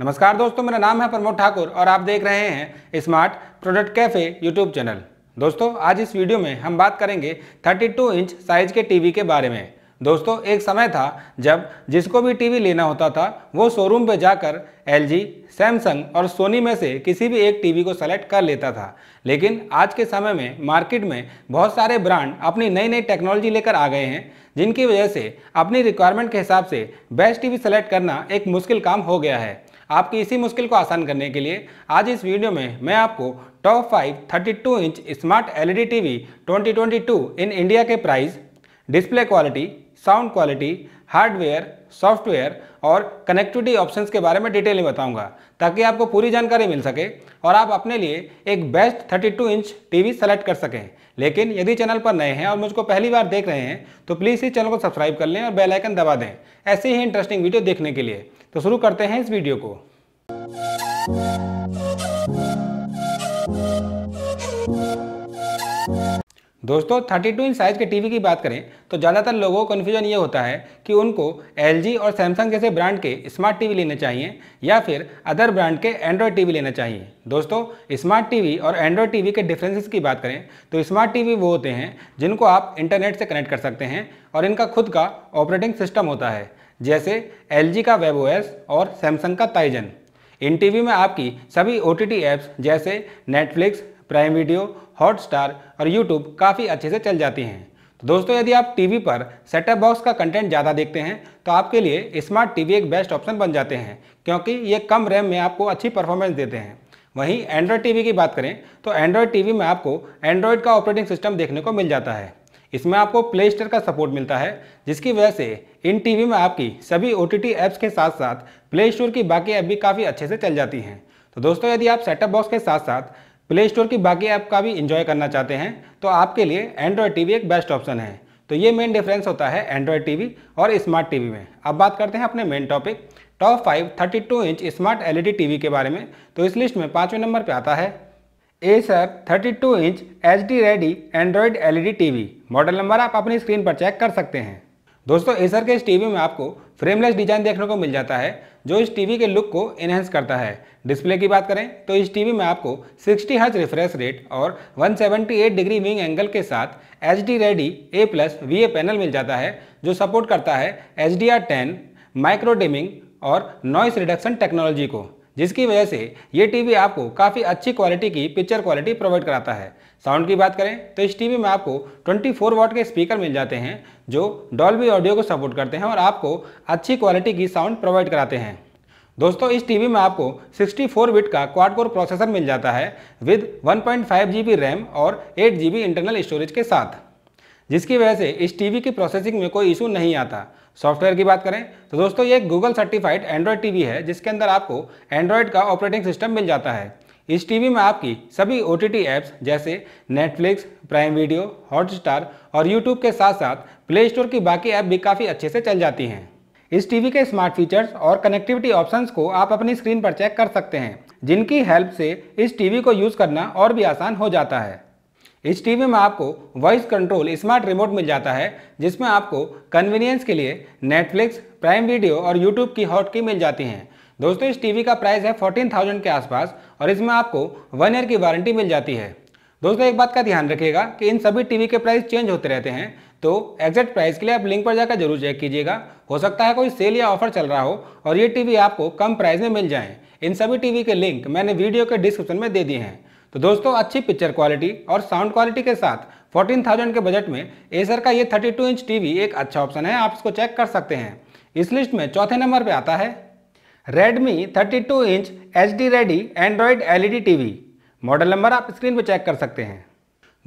नमस्कार दोस्तों मेरा नाम है प्रमोद ठाकुर और आप देख रहे हैं smart product cafe YouTube channel दोस्तों आज इस वीडियो में हम बात करेंगे 32 इंच साइज के टीवी के बारे में दोस्तों एक समय था जब जिसको भी टीवी लेना होता था वो शोरूम पे जाकर एल जी सैमसंग और सोनी में से किसी भी एक टीवी को सेलेक्ट कर लेता था लेकिन आज के समय में मार्केट में बहुत सारे ब्रांड अपनी नई नई टेक्नोलॉजी लेकर आ गए हैं जिनकी वजह से अपनी रिक्वायरमेंट के हिसाब से बेस्ट टीवी सेलेक्ट करना एक मुश्किल काम हो गया है आपकी इसी मुश्किल को आसान करने के लिए आज इस वीडियो में मैं आपको top five 32 inch smart LED TV 2022 in India के price display quality sound quality hardware software और कनेक्टिविटी ऑप्शंस के बारे में डिटेल में बताऊंगा ताकि आपको पूरी जानकारी मिल सके और आप अपने लिए एक बेस्ट 32 इंच टीवी सेलेक्ट कर सकें लेकिन यदि चैनल पर नए हैं और मुझको पहली बार देख रहे हैं तो प्लीज़ इस चैनल को सब्सक्राइब कर लें और बेलाइकन दबा दें ऐसे ही इंटरेस्टिंग वीडियो देखने के लिए तो शुरू करते हैं इस वीडियो को दोस्तों 32 इंच साइज के टीवी की बात करें तो ज़्यादातर लोगों को कन्फ्यूजन ये होता है कि उनको एल और सैमसंग जैसे ब्रांड के स्मार्ट टीवी लेने चाहिए या फिर अदर ब्रांड के एंड्रॉयड टीवी लेने चाहिए दोस्तों स्मार्ट टीवी और एंड्रॉयड टीवी के डिफरेंसेस की बात करें तो स्मार्ट टीवी वो होते हैं जिनको आप इंटरनेट से कनेक्ट कर सकते हैं और इनका खुद का ऑपरेटिंग सिस्टम होता है जैसे एल का वेब ओ और सैमसंग का ताइजन इन टीवी में आपकी सभी ओ टी एप्स जैसे नेटफ्लिक्स प्राइम वीडियो हॉटस्टार और यूट्यूब काफ़ी अच्छे से चल जाती हैं तो दोस्तों यदि आप टीवी पर सेटअप बॉक्स का कंटेंट ज़्यादा देखते हैं तो आपके लिए स्मार्ट टीवी एक बेस्ट ऑप्शन बन जाते हैं क्योंकि ये कम रैम में आपको अच्छी परफॉर्मेंस देते हैं वहीं एंड्रॉयड टीवी की बात करें तो एंड्रॉयड टीवी में आपको एंड्रॉयड का ऑपरेटिंग सिस्टम देखने को मिल जाता है इसमें आपको प्ले स्टोर का सपोर्ट मिलता है जिसकी वजह से इन टीवी में आपकी सभी ओ टी एप्स के साथ साथ प्ले स्टोर की बाकी ऐप भी काफ़ी अच्छे से चल जाती हैं तो दोस्तों यदि आप सेटअप बॉक्स के साथ साथ प्ले स्टोर की बाकी ऐप का भी इंजॉय करना चाहते हैं तो आपके लिए एंड्रॉयड टी एक बेस्ट ऑप्शन है तो ये मेन डिफरेंस होता है एंड्रॉयड टी और स्मार्ट टी में अब बात करते हैं अपने main topic top five thirty inch smart L E के बारे में तो इस लिस्ट में पाँचवें नंबर पर आता है Acer 32 inch H D ready Android T V model number आप अपनी स्क्रीन पर चेक कर सकते हैं दोस्तों एसर के इस टीवी में आपको फ्रेमलेस डिजाइन देखने को मिल जाता है जो इस टीवी के लुक को एनहेंस करता है डिस्प्ले की बात करें तो इस टीवी में आपको 60 हर्ज रिफ्रेश रेट और 178 डिग्री विंग एंगल के साथ H D ready A plus V A panel मिल जाता है जो सपोर्ट करता है H D R ten micro dimming और नॉइस रिडक्शन टेक्नोलॉजी को जिसकी वजह से ये टीवी आपको काफ़ी अच्छी क्वालिटी की पिक्चर क्वालिटी प्रोवाइड कराता है साउंड की बात करें तो इस टीवी में आपको 24 वॉट के स्पीकर मिल जाते हैं जो डॉल्बी ऑडियो को सपोर्ट करते हैं और आपको अच्छी क्वालिटी की साउंड प्रोवाइड कराते हैं दोस्तों इस टीवी में आपको 64 बिट का क्वाड कोर प्रोसेसर मिल जाता है विद 1.5 जीबी रैम और 8 जीबी इंटरनल स्टोरेज के साथ जिसकी वजह से इस टीवी की प्रोसेसिंग में कोई इशू नहीं आता सॉफ्टवेयर की बात करें तो दोस्तों ये गूगल सर्टिफाइड एंड्रॉयड टीवी है जिसके अंदर आपको एंड्रॉयड का ऑपरेटिंग सिस्टम मिल जाता है इस टीवी में आपकी सभी ओ टी एप्स जैसे नेटफ्लिक्स प्राइम वीडियो हॉटस्टार और यूट्यूब के साथ साथ प्ले स्टोर की बाकी ऐप भी काफ़ी अच्छे से चल जाती हैं इस टीवी के स्मार्ट फीचर्स और कनेक्टिविटी ऑप्शंस को आप अपनी स्क्रीन पर चेक कर सकते हैं जिनकी हेल्प से इस टीवी को यूज़ करना और भी आसान हो जाता है इस टीवी में आपको वॉइस कंट्रोल स्मार्ट रिमोट मिल जाता है जिसमें आपको कन्वीनियंस के लिए नेटफ्लिक्स प्राइम वीडियो और यूट्यूब की हॉट की मिल जाती हैं दोस्तों इस टीवी का प्राइस है 14,000 के आसपास और इसमें आपको वन ईयर की वारंटी मिल जाती है दोस्तों एक बात का ध्यान रखिएगा कि इन सभी टीवी के प्राइस चेंज होते रहते हैं तो एग्जैक्ट प्राइस के लिए आप लिंक पर जाकर जरूर चेक कीजिएगा हो सकता है कोई सेल या ऑफर चल रहा हो और ये टीवी आपको कम प्राइस में मिल जाए इन सभी टीवी के लिंक मैंने वीडियो के डिस्क्रिप्शन में दे दिए हैं तो दोस्तों अच्छी पिक्चर क्वालिटी और साउंड क्वालिटी के साथ 14,000 के बजट में एसर का ये 32 इंच टीवी एक अच्छा ऑप्शन है आप इसको चेक कर सकते हैं इस लिस्ट में चौथे नंबर पे आता है Redmi 32 inch H D ready Android L TV model number आप स्क्रीन पर चेक कर सकते हैं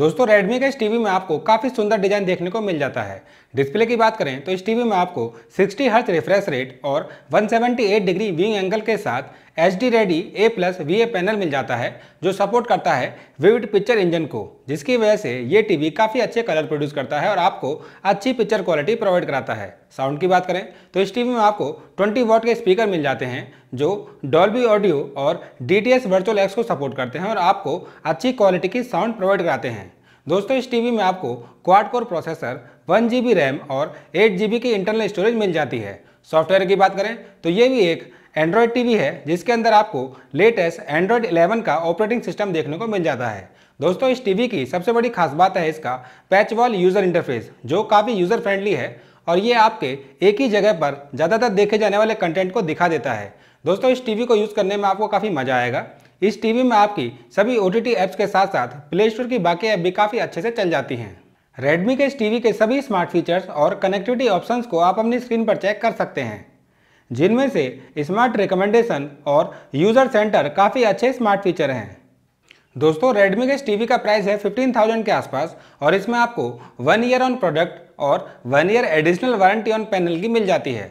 दोस्तों Redmi के इस टीवी में आपको काफ़ी सुंदर डिजाइन देखने को मिल जाता है डिस्प्ले की बात करें तो इस टीवी में आपको 60 हर्ट रिफ्रेश रेट और 178 डिग्री विंग एंगल के साथ H D ready A plus V A panel मिल जाता है जो सपोर्ट करता है विविड पिक्चर इंजन को जिसकी वजह से ये टीवी काफ़ी अच्छे कलर प्रोड्यूस करता है और आपको अच्छी पिक्चर क्वालिटी प्रोवाइड कराता है साउंड की बात करें तो इस टीवी में आपको 20 वॉट के स्पीकर मिल जाते हैं जो डॉल्बी ऑडियो और D T S virtual X को सपोर्ट करते हैं और आपको अच्छी क्वालिटी की साउंड प्रोवाइड कराते हैं दोस्तों इस टीवी में आपको quad core processor one G RAM और एट जी की इंटरनल स्टोरेज मिल जाती है सॉफ्टवेयर की बात करें तो ये भी एक एंड्रॉयड टीवी है जिसके अंदर आपको लेटेस्ट एंड्रॉयड 11 का ऑपरेटिंग सिस्टम देखने को मिल जाता है दोस्तों इस टीवी की सबसे बड़ी खास बात है इसका पैच वॉल यूज़र इंटरफेस जो काफ़ी यूज़र फ्रेंडली है और ये आपके एक ही जगह पर ज़्यादातर देखे जाने वाले कंटेंट को दिखा देता है दोस्तों इस टीवी को यूज़ करने में आपको काफ़ी मज़ा आएगा इस टीवी में आपकी सभी ओ टी एप्स के साथ साथ प्ले स्टोर की बाकी ऐप भी काफ़ी अच्छे से चल जाती हैं रेडमी के इस टीवी के सभी स्मार्ट फीचर्स और कनेक्टिविटी ऑप्शंस को आप अपनी स्क्रीन पर चेक कर सकते हैं जिनमें से स्मार्ट रिकमेंडेशन और यूज़र सेंटर काफ़ी अच्छे स्मार्ट फीचर हैं दोस्तों Redmi के टी का प्राइस है 15,000 के आसपास और इसमें आपको वन ईयर ऑन प्रोडक्ट और one year additional warranty on panel की मिल जाती है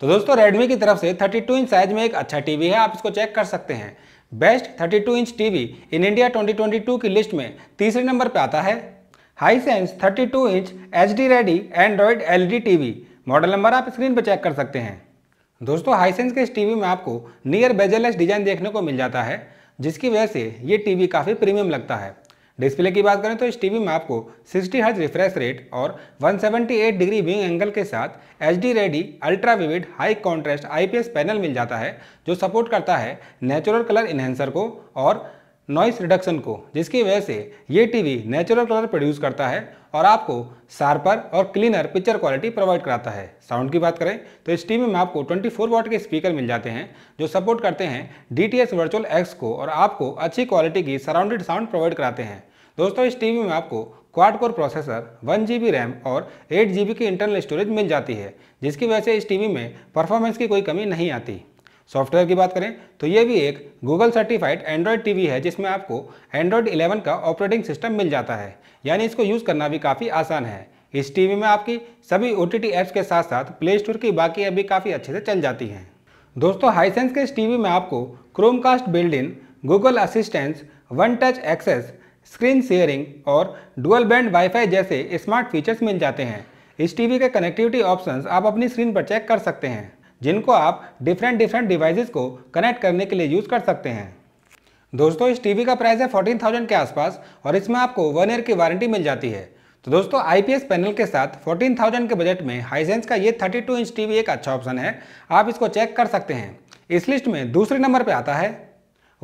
तो दोस्तों Redmi की तरफ से 32 इंच साइज में एक अच्छा टीवी है आप इसको चेक कर सकते हैं best 32 inch TV in India 2022 की लिस्ट में तीसरे नंबर पर आता है Hisense thirty inch H ready Android L TV model number आप स्क्रीन पर चेक कर सकते हैं दोस्तों हाईसेंस के इस टीवी में आपको नियर बेजरलेस डिजाइन देखने को मिल जाता है जिसकी वजह से ये टीवी काफ़ी प्रीमियम लगता है डिस्प्ले की बात करें तो इस टीवी में आपको 60 हर्ज रिफ्रेश रेट और 178 डिग्री व्यूइंग एंगल के साथ H D ready ultra vivid high contrast I panel मिल जाता है जो सपोर्ट करता है नेचुरल कलर इन्हेंसर को और नॉइस रिडक्शन को जिसकी वजह से ये टीवी नेचुरल कलर प्रोड्यूस करता है और आपको शार्पर और क्लीनर पिक्चर क्वालिटी प्रोवाइड कराता है साउंड की बात करें तो इस टीवी में आपको 24 फोर वॉट के स्पीकर मिल जाते हैं जो सपोर्ट करते हैं D T S virtual X को और आपको अच्छी क्वालिटी की सराउंडेड साउंड प्रोवाइड कराते हैं दोस्तों इस टीवी में आपको quad core processor one G RAM और एट जी की इंटरनल स्टोरेज मिल जाती है जिसकी वजह से इस टीवी में परफॉर्मेंस की कोई कमी नहीं आती सॉफ्टवेयर की बात करें तो ये भी एक गूगल सर्टिफाइड एंड्रॉयड टीवी है जिसमें आपको एंड्रॉयड 11 का ऑपरेटिंग सिस्टम मिल जाता है यानी इसको यूज़ करना भी काफ़ी आसान है इस टीवी में आपकी सभी ओ टी एप्स के साथ साथ प्ले स्टोर की बाकी ऐप भी काफ़ी अच्छे से चल जाती हैं दोस्तों हाईसेंस के इस टीवी में आपको Chromecast build in Google assistance one touch access screen sharing और डुअल बैंड वाईफाई जैसे स्मार्ट फीचर्स मिल जाते हैं इस टीवी के कनेक्टिविटी ऑप्शंस आप अपनी स्क्रीन पर चेक कर सकते हैं जिनको आप डिफरेंट डिफरेंट डिवाइसेस को कनेक्ट करने के लिए यूज़ कर सकते हैं दोस्तों इस टीवी का प्राइस है फोर्टीन थाउजेंड के आसपास और इसमें आपको वन ईयर की वारंटी मिल जाती है तो दोस्तों आईपीएस पैनल के साथ 14,000 के बजट में हाईजेंस का ये 32 इंच टीवी एक अच्छा ऑप्शन है आप इसको चेक कर सकते हैं इस लिस्ट में दूसरे नंबर पर आता है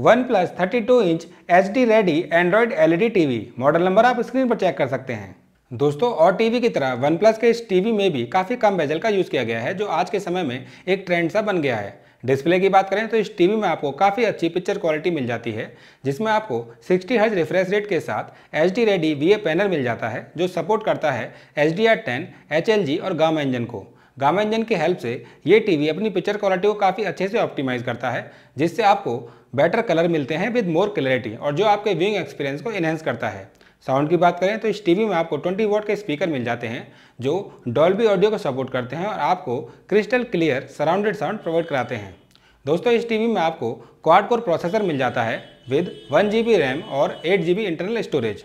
OnePlus thirty inch H D ready Android L TV model number आप स्क्रीन पर चेक कर सकते हैं दोस्तों और टीवी की तरह वन प्लस के इस टीवी में भी काफ़ी कम बेजल का यूज़ किया गया है जो आज के समय में एक ट्रेंड सा बन गया है डिस्प्ले की बात करें तो इस टीवी में आपको काफ़ी अच्छी पिक्चर क्वालिटी मिल जाती है जिसमें आपको 60 हर्ज रिफ्रेश रेट के साथ H D ready V panel मिल जाता है जो सपोर्ट करता है H D R ten H L G और गामा इंजन को गामा इंजन की हेल्प से ये टीवी अपनी पिक्चर क्वालिटी को काफ़ी अच्छे से ऑप्टिमाइज करता है जिससे आपको बेटर कलर मिलते हैं विद मोर क्लैरिटी और जो आपके व्यूइंग एक्सपीरियंस को इन्हेंस करता है साउंड की बात करें तो इस टीवी में आपको 20 वोट के स्पीकर मिल जाते हैं जो डॉल्बी ऑडियो को सपोर्ट करते हैं और आपको crystal clear surrounded sound provide कराते हैं दोस्तों इस टीवी में आपको क्वाड कोर प्रोसेसर मिल जाता है विद वन जी रैम और एट जी इंटरनल स्टोरेज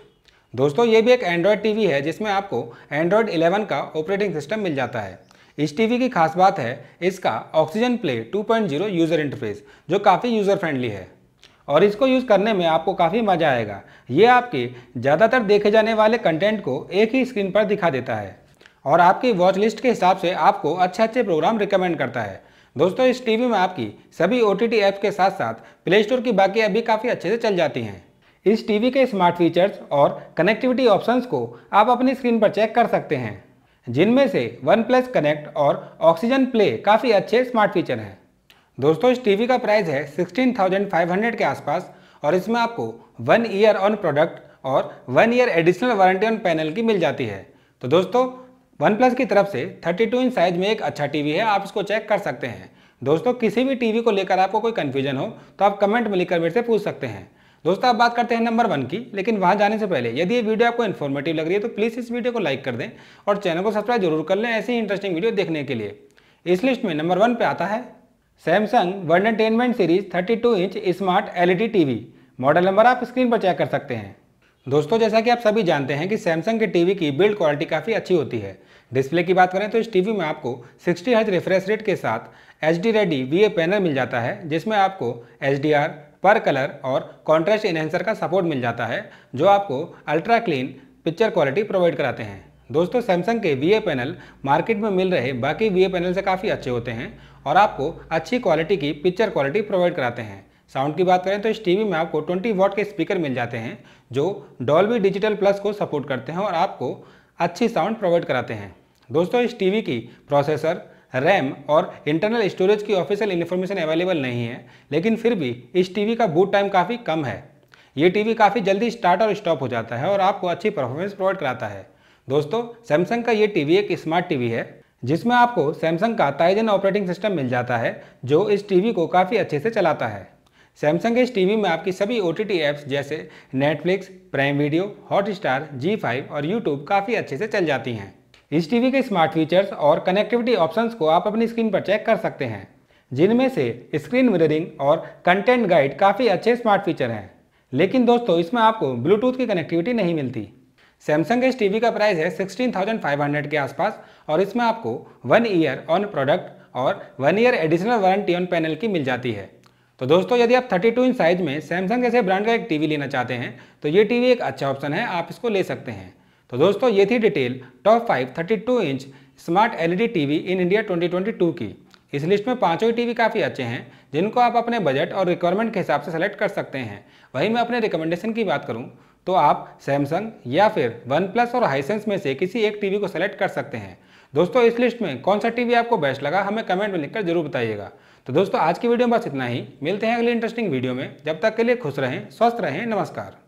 दोस्तों ये भी एक एंड्रॉयड वी है जिसमें आपको एंड्रॉयड इलेवन का ऑपरेटिंग सिस्टम मिल जाता है इस टीवी की खास बात है इसका ऑक्सीजन प्ले 2.0 यूज़र इंटरफेस जो काफ़ी यूज़र फ्रेंडली है और इसको यूज़ करने में आपको काफ़ी मज़ा आएगा ये आपके ज़्यादातर देखे जाने वाले कंटेंट को एक ही स्क्रीन पर दिखा देता है और आपकी वॉच लिस्ट के हिसाब से आपको अच्छे अच्छे प्रोग्राम रिकमेंड करता है दोस्तों इस टीवी में आपकी सभी ओ टी के साथ साथ प्ले स्टोर की बाकी अभी भी काफ़ी अच्छे से चल जाती हैं इस टीवी के स्मार्ट फीचर्स और कनेक्टिविटी ऑप्शंस को आप अपनी स्क्रीन पर चेक कर सकते हैं जिनमें से वन प्लस कनेक्ट और ऑक्सीजन प्ले काफ़ी अच्छे स्मार्ट फीचर हैं दोस्तों इस टीवी का प्राइस है 16,500 के आसपास और इसमें आपको वन ईयर ऑन प्रोडक्ट और one year additional warranty on panel की मिल जाती है तो दोस्तों वन प्लस की तरफ से 32 इंच साइज में एक अच्छा टीवी है आप इसको चेक कर सकते हैं दोस्तों किसी भी टीवी को लेकर आपको कोई कन्फ्यूजन हो तो आप कमेंट में लिखकर मेरे से पूछ सकते हैं दोस्तों आप बात करते हैं नंबर वन की लेकिन वहां जाने से पहले यदि ये वीडियो आपको इन्फॉर्मेटिव लग रही है तो प्लीज़ इस वीडियो को लाइक कर दें और चैनल को सब्सक्राइब जरूर कर लें ऐसी इंटरेस्टिंग वीडियो देखने के लिए इस लिस्ट में नंबर वन पे आता है Samsung world entertainment series 32 inch smart LED TV model number आप स्क्रीन पर चेक कर सकते हैं दोस्तों जैसा कि आप सभी जानते हैं कि सैमसंग के टीवी की बिल्ड क्वालिटी काफ़ी अच्छी होती है डिस्प्ले की बात करें तो इस टीवी में आपको 60 हज रिफ्रेश रेट के साथ H D ready V panel मिल जाता है जिसमें आपको एच पर कलर और कॉन्ट्रेस्ट इन्हेंसर का सपोर्ट मिल जाता है जो आपको ultra clean picture quality provide कराते हैं दोस्तों सैमसंग के वी पैनल मार्केट में मिल रहे बाकी वी पैनल से काफ़ी अच्छे होते हैं और आपको अच्छी क्वालिटी की पिक्चर क्वालिटी प्रोवाइड कराते हैं साउंड की बात करें तो इस टीवी में आपको 20 वॉट के स्पीकर मिल जाते हैं जो डॉल्बी डिजिटल प्लस को सपोर्ट करते हैं और आपको अच्छी साउंड प्रोवाइड कराते हैं दोस्तों इस टीवी की प्रोसेसर रैम और इंटरनल स्टोरेज की ऑफिशियल इन्फॉर्मेशन अवेलेबल नहीं है लेकिन फिर भी इस टीवी का बूट टाइम काफ़ी कम है ये टीवी काफ़ी जल्दी स्टार्ट और स्टॉप हो जाता है और आपको अच्छी परफॉर्मेंस प्रोवाइड कराता है दोस्तों सैमसंग का ये टीवी एक स्मार्ट टीवी है जिसमें आपको सैमसंग का ताइजन ऑपरेटिंग सिस्टम मिल जाता है जो इस टीवी को काफ़ी अच्छे से चलाता है सैमसंग के इस टीवी में आपकी सभी ओ टी ऐप्स जैसे Netflix Prime Video Hotstar Zee five और यूट्यूब काफ़ी अच्छे से चल जाती हैं इस टीवी के स्मार्ट फीचर्स और कनेक्टिविटी ऑप्शंस को आप अपनी स्क्रीन पर चेक कर सकते हैं जिनमें से स्क्रीन मिररिंग और कंटेंट गाइड काफ़ी अच्छे स्मार्ट फीचर हैं लेकिन दोस्तों इसमें आपको ब्लूटूथ की कनेक्टिविटी नहीं मिलती सैमसंग इस टीवी का प्राइस है 16,500 के आसपास और इसमें आपको वन ईयर ऑन प्रोडक्ट और one year additional warranty on panel की मिल जाती है तो दोस्तों यदि आप 32 इंच साइज में सैमसंग जैसे ब्रांड का एक टीवी लेना चाहते हैं तो ये टीवी एक अच्छा ऑप्शन है आप इसको ले सकते हैं तो दोस्तों ये थी detail top five thirty inch smart L TV in India twenty की इस लिस्ट में पांचों ही टीवी काफ़ी अच्छे हैं जिनको आप अपने बजट और रिक्वायरमेंट के हिसाब से सेलेक्ट कर सकते हैं वहीं मैं अपने रिकमेंडेशन की बात करूँ तो आप सैमसंग या फिर वन प्लस और हाईसेंस में से किसी एक टीवी को सेलेक्ट कर सकते हैं दोस्तों इस लिस्ट में कौन सा टीवी आपको बेस्ट लगा हमें कमेंट में लिखकर जरूर बताइएगा तो दोस्तों आज की वीडियो में बस इतना ही मिलते हैं अगले इंटरेस्टिंग वीडियो में जब तक के लिए खुश रहें स्वस्थ रहें नमस्कार